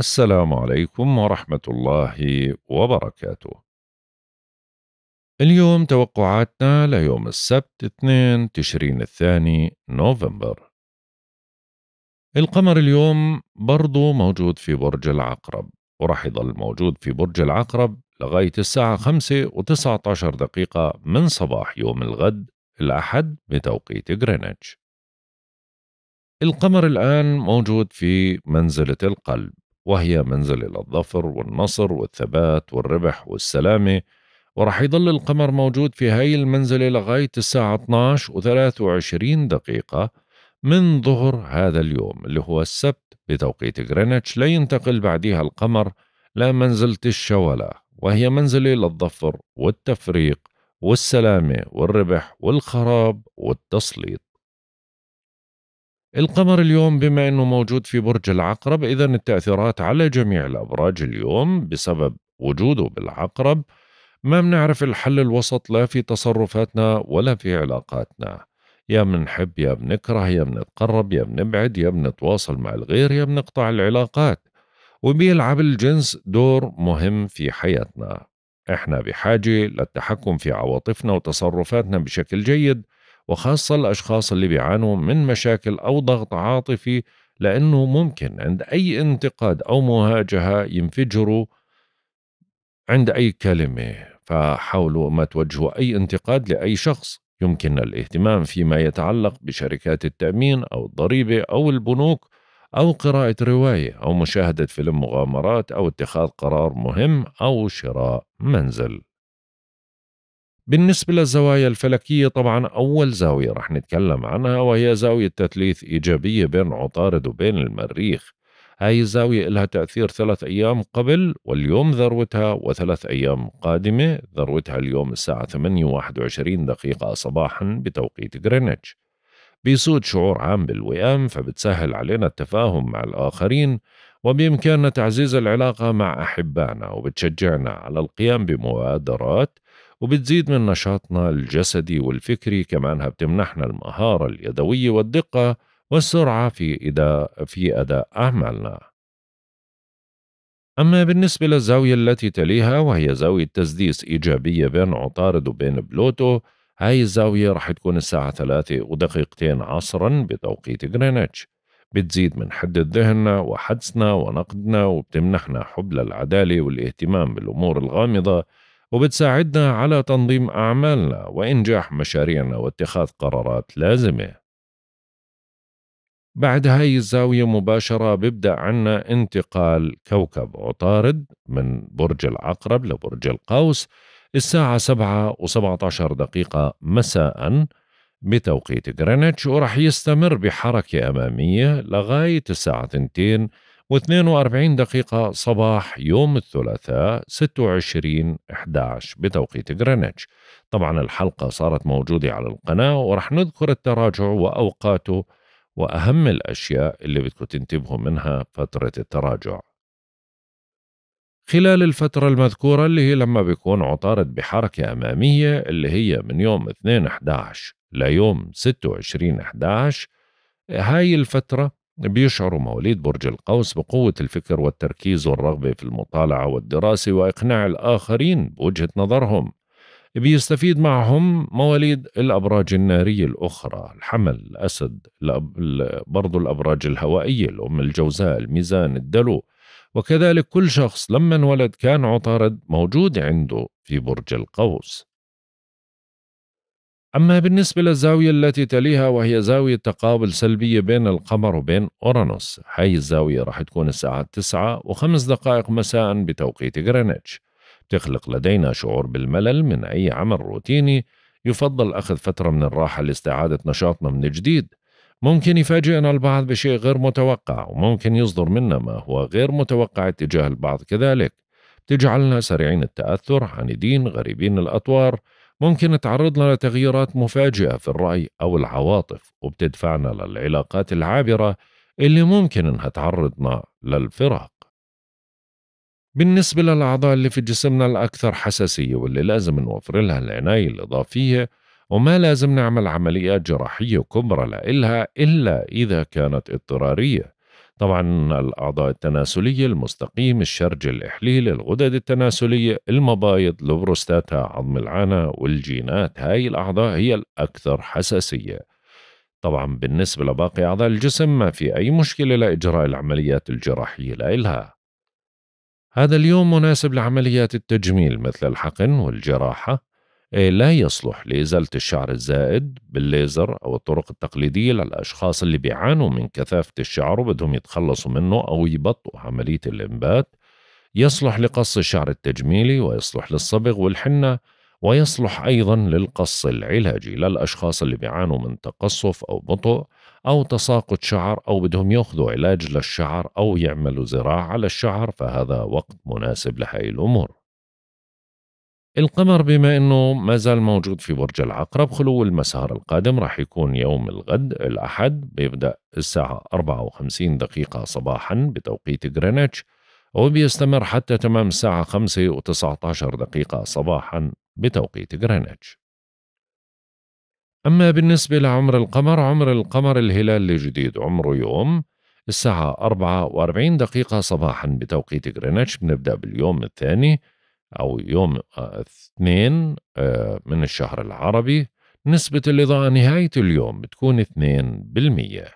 السلام عليكم ورحمة الله وبركاته. اليوم توقعاتنا ليوم السبت 2 تشرين الثاني نوفمبر. القمر اليوم برضو موجود في برج العقرب وراح يضل موجود في برج العقرب لغاية الساعة 5 و19 دقيقة من صباح يوم الغد الأحد بتوقيت غرينتش. القمر الآن موجود في منزلة القلب وهي منزل الظفر والنصر والثبات والربح والسلامة ورح يضل القمر موجود في هاي المنزلة لغاية الساعة 12 و 23 دقيقة من ظهر هذا اليوم اللي هو السبت بتوقيت غرينتش لينتقل بعدها القمر لمنزلة الشولة وهي منزلة للظفر والتفريق والسلامة والربح والخراب والتسليط القمر اليوم بما أنه موجود في برج العقرب إذا التأثيرات على جميع الأبراج اليوم بسبب وجوده بالعقرب ما بنعرف الحل الوسط لا في تصرفاتنا ولا في علاقاتنا يا بنحب يا بنكره يا بنتقرب يا بنبعد يا بنتواصل مع الغير يا بنقطع العلاقات وبيلعب الجنس دور مهم في حياتنا احنا بحاجة للتحكم في عواطفنا وتصرفاتنا بشكل جيد وخاصة الأشخاص اللي بيعانوا من مشاكل أو ضغط عاطفي لأنه ممكن عند أي انتقاد أو مهاجهة ينفجروا عند أي كلمة فحاولوا ما توجهوا أي انتقاد لأي شخص يمكن الاهتمام فيما يتعلق بشركات التأمين أو الضريبة أو البنوك أو قراءة رواية أو مشاهدة فيلم مغامرات أو اتخاذ قرار مهم أو شراء منزل بالنسبة للزوايا الفلكية طبعا أول زاوية رح نتكلم عنها وهي زاوية تثليث إيجابية بين عطارد وبين المريخ هاي الزاوية لها تأثير ثلاث أيام قبل واليوم ذروتها وثلاث أيام قادمة ذروتها اليوم الساعة 8:21 دقيقة صباحا بتوقيت غرينتش بيسود شعور عام بالوئام فبتسهل علينا التفاهم مع الآخرين وبإمكاننا تعزيز العلاقة مع أحبائنا وبتشجعنا على القيام بمبادرات وبتزيد من نشاطنا الجسدي والفكري كمانها بتمنحنا المهارة اليدوية والدقة والسرعة في أداء, في أداء أعمالنا أما بالنسبة للزاوية التي تليها وهي زاوية تسديس إيجابية بين عطارد وبين بلوتو هاي الزاوية رح تكون الساعة ثلاثة ودقيقتين عصرا بتوقيت غرينتش بتزيد من حدة ذهننا وحدسنا ونقدنا وبتمنحنا حب للعدالة والاهتمام بالأمور الغامضة وبتساعدنا على تنظيم أعمالنا وإنجاح مشاريعنا واتخاذ قرارات لازمة بعد هاي الزاوية مباشرة ببدأ عنا انتقال كوكب عطارد من برج العقرب لبرج القوس الساعة سبعة وسبعة عشر دقيقة مساء بتوقيت غرينتش ورح يستمر بحركة أمامية لغاية الساعة 2 و42 دقيقة صباح يوم الثلاثاء 26 11 بتوقيت غرينتش طبعا الحلقة صارت موجودة على القناة ورح نذكر التراجع وأوقاته وأهم الأشياء اللي بدكم تنتبهوا منها فترة التراجع خلال الفترة المذكورة اللي هي لما بيكون عطارد بحركة أمامية اللي هي من يوم 2 11 ليوم 26 11 هاي الفترة بيشعر مواليد برج القوس بقوة الفكر والتركيز والرغبة في المطالعة والدراسة وإقناع الآخرين بوجهة نظرهم بيستفيد معهم مواليد الأبراج النارية الأخرى الحمل الأسد الأب... برضو الأبراج الهوائية الأم الجوزاء الميزان الدلو وكذلك كل شخص لما انولد كان عطارد موجود عنده في برج القوس أما بالنسبة للزاوية التي تليها وهي زاوية تقابل سلبية بين القمر وبين أورانوس هاي الزاوية راح تكون الساعة 9 وخمس دقائق مساء بتوقيت غرينتش تخلق لدينا شعور بالملل من أي عمل روتيني يفضل أخذ فترة من الراحة لاستعادة نشاطنا من جديد ممكن يفاجئنا البعض بشيء غير متوقع وممكن يصدر منا ما هو غير متوقع تجاه البعض كذلك تجعلنا سريعين التأثر عنيدين غريبين الأطوار ممكن تعرضنا لتغييرات مفاجئة في الرأي أو العواطف وبتدفعنا للعلاقات العابرة اللي ممكن إنها تعرضنا للفراق بالنسبة للأعضاء اللي في جسمنا الأكثر حساسية واللي لازم نوفر لها العناية الإضافية وما لازم نعمل عمليات جراحية كبرى لإلها إلا إذا كانت اضطرارية طبعا الأعضاء التناسلية المستقيم الشرج الإحليل الغدد التناسلية المبايض البروستاتا عظم العانة والجينات هاي الأعضاء هي الأكثر حساسية طبعا بالنسبة لباقي أعضاء الجسم ما في أي مشكلة لإجراء العمليات الجراحية لإلها هذا اليوم مناسب لعمليات التجميل مثل الحقن والجراحة إيه، لا يصلح لإزالة الشعر الزائد بالليزر أو الطرق التقليدية للأشخاص اللي بيعانوا من كثافة الشعر وبدهم يتخلصوا منه أو يبطئوا عملية الإنبات يصلح لقص الشعر التجميلي ويصلح للصبغ والحنة ويصلح أيضا للقص العلاجي للأشخاص اللي بيعانوا من تقصف أو بطء أو تساقط شعر أو بدهم ياخذوا علاج للشعر أو يعملوا زراعة للشعر فهذا وقت مناسب لهي الأمور القمر بما أنه ما زال موجود في برج العقرب خلو المسار القادم راح يكون يوم الغد الأحد بيبدأ الساعة 54 دقيقة صباحا بتوقيت غرينتش وبيستمر حتى تمام الساعة 5 و19 دقيقة صباحا بتوقيت غرينتش أما بالنسبة لعمر القمر عمر القمر الهلال الجديد عمره يوم الساعة 44 دقيقة صباحا بتوقيت غرينتش بنبدأ باليوم الثاني أو يوم آه، اثنين آه، من الشهر العربي نسبة الإضاءة نهاية اليوم بتكون 2%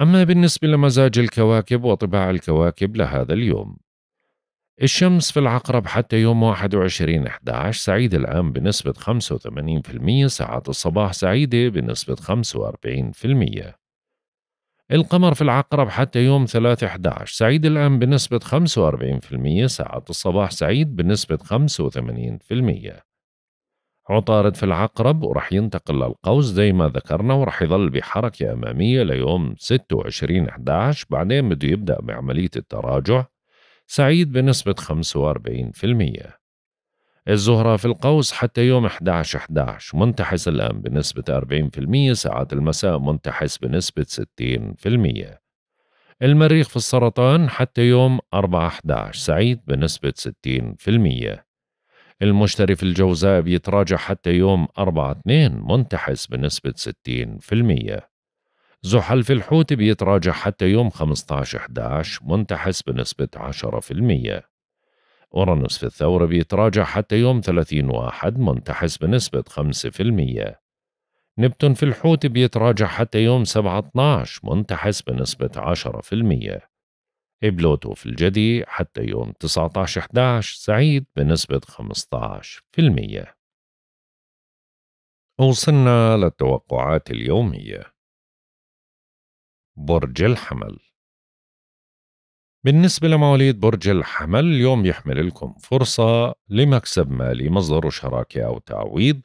أما بالنسبة لمزاج الكواكب وطباع الكواكب لهذا اليوم الشمس في العقرب حتى يوم 21/11 سعيدة الآن بنسبة 85% ساعات الصباح سعيدة بنسبة 45% القمر في العقرب حتى يوم 3 11 سعيد الآن بنسبة 45% ساعات الصباح سعيد بنسبة 85% عطارد في العقرب ورح ينتقل للقوس زي ما ذكرنا ورح يظل بحركة أمامية ليوم 26 11 بعدين بده يبدأ بعملية التراجع سعيد بنسبة 45% الزهرة في القوس حتى يوم 11 11 منتحس الآن بنسبة 40% ساعات المساء منتحس بنسبة 60% المريخ في السرطان حتى يوم 4 11 سعيد بنسبة 60% المشتري في الجوزاء بيتراجع حتى يوم 4 2 منتحس بنسبة 60% زحل في الحوت بيتراجع حتى يوم 15 11 منتحس بنسبة 10% أورانوس في الثور بيتراجع حتى يوم 30 واحد منتحس بنسبة 5% نبتون في الحوت بيتراجع حتى يوم 7 12 منتحس بنسبة 10% إبلوتو في الجدي حتى يوم 19 11 سعيد بنسبة 15% وصلنا للتوقعات اليومية برج الحمل بالنسبة لمواليد برج الحمل اليوم يحمل لكم فرصة لمكسب مالي مصدره شراكة أو تعويض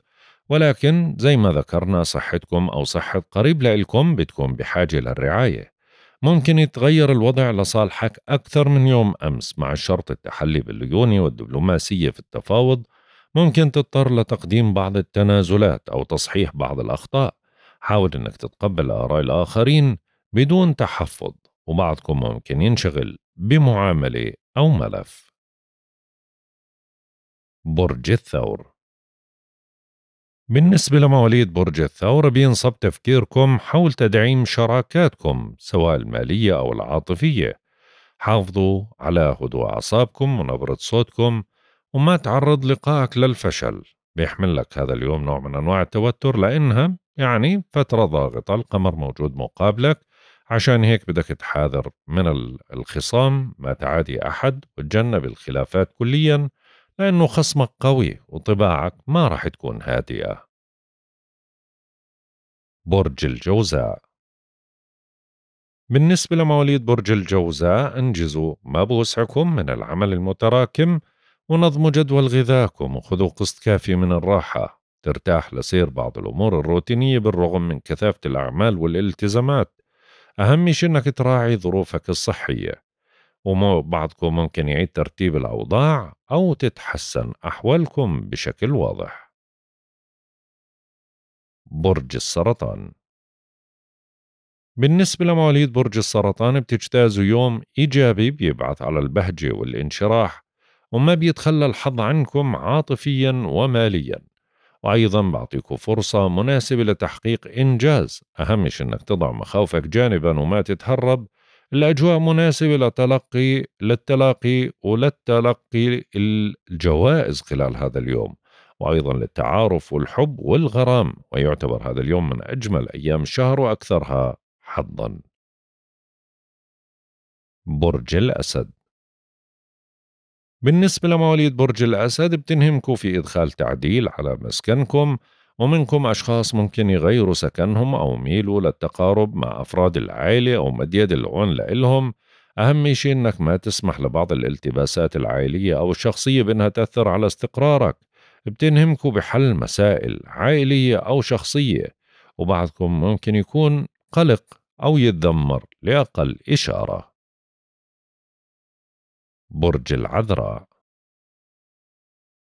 ولكن زي ما ذكرنا صحتكم أو صحة قريب لإلكم بتكون بحاجة للرعاية ممكن يتغير الوضع لصالحك أكثر من يوم أمس مع شرط التحلي بالليونة والدبلوماسية في التفاوض ممكن تضطر لتقديم بعض التنازلات أو تصحيح بعض الأخطاء حاول أنك تتقبل آراء الآخرين بدون تحفظ وبعضكم ممكن ينشغل بمعاملة أو ملف برج الثور بالنسبة لمواليد برج الثور بينصب تفكيركم حول تدعيم شراكاتكم سواء المالية أو العاطفية حافظوا على هدوء أعصابكم ونبرة صوتكم وما تعرض لقائك للفشل بيحمل لك هذا اليوم نوع من أنواع التوتر لأنها يعني فترة ضاغطة القمر موجود مقابلك عشان هيك بدك تحاذر من الخصام ما تعادي أحد وتجنب الخلافات كليا لأنه خصمك قوي وطباعك ما راح تكون هادئة برج الجوزاء بالنسبة لمواليد برج الجوزاء انجزوا ما بوسعكم من العمل المتراكم ونظموا جدول غذاكم وخذوا قسط كافي من الراحة ترتاح لسير بعض الأمور الروتينية بالرغم من كثافة الأعمال والالتزامات أهم شيء إنك تراعي ظروفك الصحية وبعضكم ممكن يعيد ترتيب الأوضاع أو تتحسن أحوالكم بشكل واضح برج السرطان بالنسبة لمواليد برج السرطان بتجتازوا يوم إيجابي بيبعث على البهجة والانشراح وما بيتخلى الحظ عنكم عاطفيا وماليا وأيضا بعطيكم فرصة مناسبة لتحقيق إنجاز أهم أنك تضع مخاوفك جانبا وما تتهرب الأجواء مناسبة لتلقي للتلاقي وللتلقي الجوائز خلال هذا اليوم وأيضا للتعارف والحب والغرام ويعتبر هذا اليوم من أجمل أيام الشهر وأكثرها حظا برج الأسد بالنسبة لمواليد برج الأسد بتنهمكوا في إدخال تعديل على مسكنكم ومنكم أشخاص ممكن يغيروا سكنهم أو ميلوا للتقارب مع أفراد العائلة أو مد يد العون لإلهم أهم شيء إنك ما تسمح لبعض الالتباسات العائلية أو الشخصية بإنها تأثر على استقرارك بتنهمكوا بحل مسائل عائلية أو شخصية وبعضكم ممكن يكون قلق أو يتذمر لأقل إشارة برج العذراء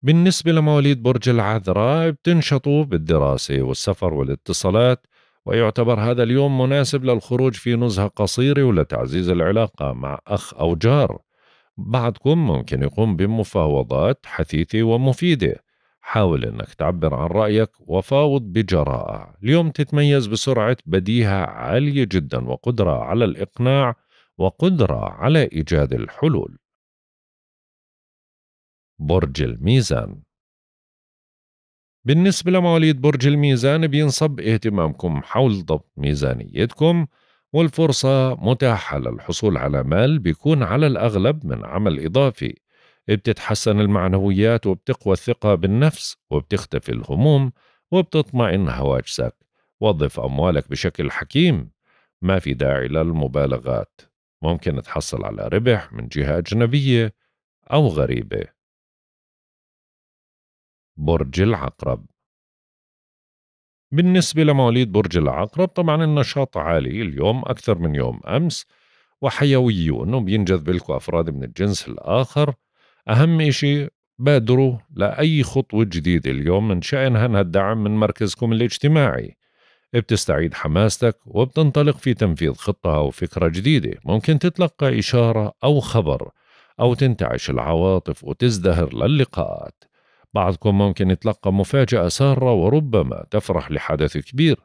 بالنسبة لمواليد برج العذراء بتنشطوا بالدراسة والسفر والاتصالات ويعتبر هذا اليوم مناسب للخروج في نزهة قصيرة ولتعزيز العلاقة مع أخ أو جار بعضكم ممكن يقوم بمفاوضات حثيثة ومفيدة حاول أنك تعبر عن رأيك وفاوض بجراءة اليوم تتميز بسرعة بديهة عالية جدا وقدرة على الإقناع وقدرة على إيجاد الحلول برج الميزان بالنسبة لمواليد برج الميزان بينصب اهتمامكم حول ضبط ميزانيتكم والفرصة متاحة للحصول على مال بيكون على الأغلب من عمل إضافي بتتحسن المعنويات وبتقوى الثقة بالنفس وبتختفي الهموم وبتطمئن هواجسك وظف أموالك بشكل حكيم ما في داعي للمبالغات ممكن تحصل على ربح من جهة أجنبية أو غريبة برج العقرب بالنسبة لمواليد برج العقرب طبعا النشاط عالي اليوم أكثر من يوم أمس وحيويون وبينجذب لكم أفراد من الجنس الآخر أهم إشي بادروا لأي خطوة جديدة اليوم من شأنها أنها الدعم من مركزكم الاجتماعي بتستعيد حماستك وبتنطلق في تنفيذ خطة أو فكرة جديدة ممكن تتلقى إشارة أو خبر أو تنتعش العواطف وتزدهر للقاءات بعضكم ممكن يتلقى مفاجأة سارة وربما تفرح لحدث كبير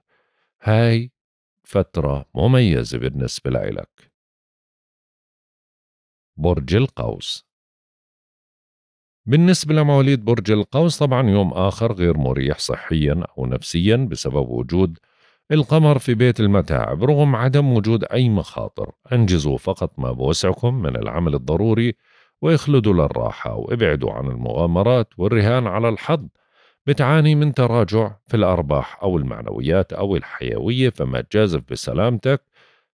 هاي فترة مميزة بالنسبة لإلك برج القوس بالنسبة لمواليد برج القوس طبعا يوم آخر غير مريح صحيا أو نفسيا بسبب وجود القمر في بيت المتاعب رغم عدم وجود أي مخاطر أنجزوا فقط ما بوسعكم من العمل الضروري ويخلدوا للراحة وابعدوا عن المغامرات والرهان على الحظ بتعاني من تراجع في الأرباح أو المعنويات أو الحيوية فما تجازف بسلامتك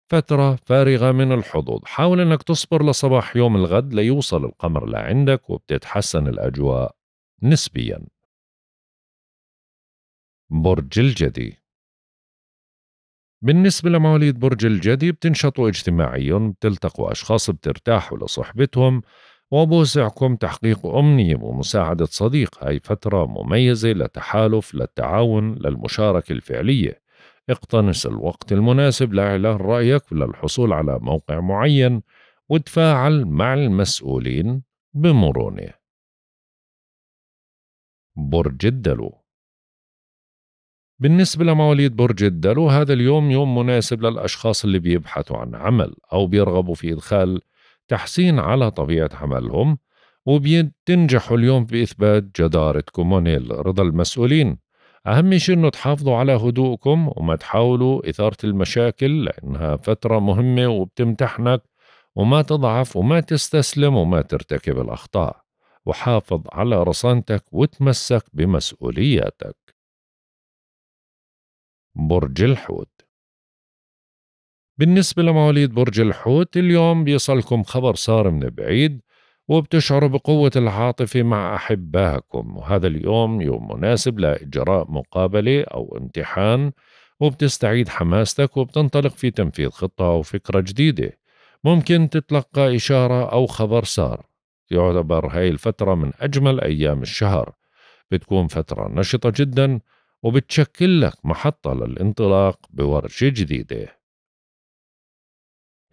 فترة فارغة من الحظوظ حاول أنك تصبر لصباح يوم الغد ليوصل القمر لعندك وبتتحسن الأجواء نسبيا برج الجدي بالنسبة لمواليد برج الجدي بتنشطوا اجتماعيا بتلتقوا أشخاص بترتاحوا لصحبتهم وبوسعكم تحقيق أمنية ومساعدة صديق هاي فترة مميزة لتحالف للتعاون للمشاركة الفعلية اقتنص الوقت المناسب لإعلان رأيك للحصول على موقع معين وتفاعل مع المسؤولين بمرونة برج الدلو بالنسبة لمواليد برج الدلو هذا اليوم يوم مناسب للأشخاص اللي بيبحثوا عن عمل أو بيرغبوا في إدخال تحسين على طبيعة عملهم وبتنجحوا اليوم بإثبات جدارتكم ونيل رضا المسؤولين أهم شيء إنه تحافظوا على هدوءكم وما تحاولوا إثارة المشاكل لأنها فترة مهمة وبتمتحنك وما تضعف وما تستسلم وما ترتكب الأخطاء وحافظ على رصانتك وتمسك بمسؤولياتك برج الحوت بالنسبة لمواليد برج الحوت اليوم بيصلكم خبر صار من بعيد وبتشعروا بقوة العاطفة مع أحبائكم وهذا اليوم يوم مناسب لإجراء مقابلة أو امتحان وبتستعيد حماستك وبتنطلق في تنفيذ خطة أو فكرة جديدة ممكن تتلقى إشارة أو خبر سار يعتبر هاي الفترة من أجمل أيام الشهر بتكون فترة نشطة جدا وبتشكل لك محطة للانطلاق بورشة جديدة